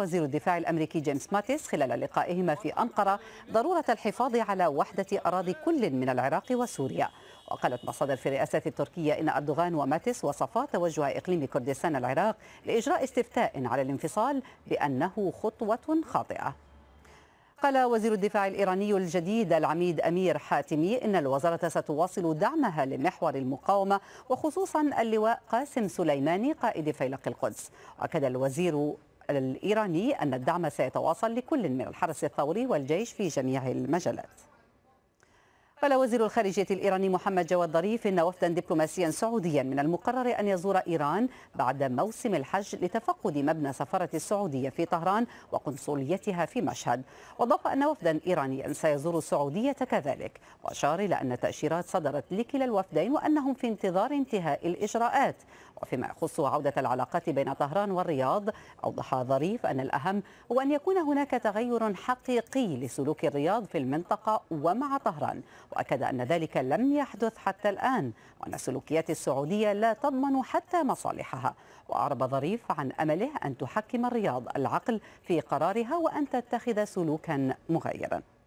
وزير الدفاع الأمريكي جيمس ماتيس خلال لقائهما في أنقرة ضرورة الحفاظ على وحدة أراضي كل من العراق وسوريا وقالت مصادر في الرئاسة التركية إن أردوغان وماتس وصفا توجه إقليم كردستان العراق لإجراء استفتاء على الانفصال بأنه خطوة خاطئة قال وزير الدفاع الإيراني الجديد العميد أمير حاتمي إن الوزارة ستواصل دعمها لمحور المقاومة وخصوصا اللواء قاسم سليماني قائد فيلق القدس وأكد الوزير الإيراني أن الدعم سيتواصل لكل من الحرس الثوري والجيش في جميع المجالات قال وزير الخارجية الإيراني محمد جواد ظريف إن وفدا دبلوماسيا سعوديا من المقرر أن يزور إيران بعد موسم الحج لتفقد مبنى سفارة السعودية في طهران وقنصليتها في مشهد وأضاف أن وفدا إيرانيا سيزور السعودية كذلك وأشار إلى أن تأشيرات صدرت لكلا الوفدين وأنهم في انتظار انتهاء الإجراءات وفيما يخص عودة العلاقات بين طهران والرياض أوضح ظريف أن الأهم هو أن يكون هناك تغير حقيقي لسلوك الرياض في المنطقة ومع طهران وأكد أن ذلك لم يحدث حتى الآن وأن سلوكيات السعودية لا تضمن حتى مصالحها وأعرب ظريف عن أمله أن تحكم الرياض العقل في قرارها وأن تتخذ سلوكا مغيرا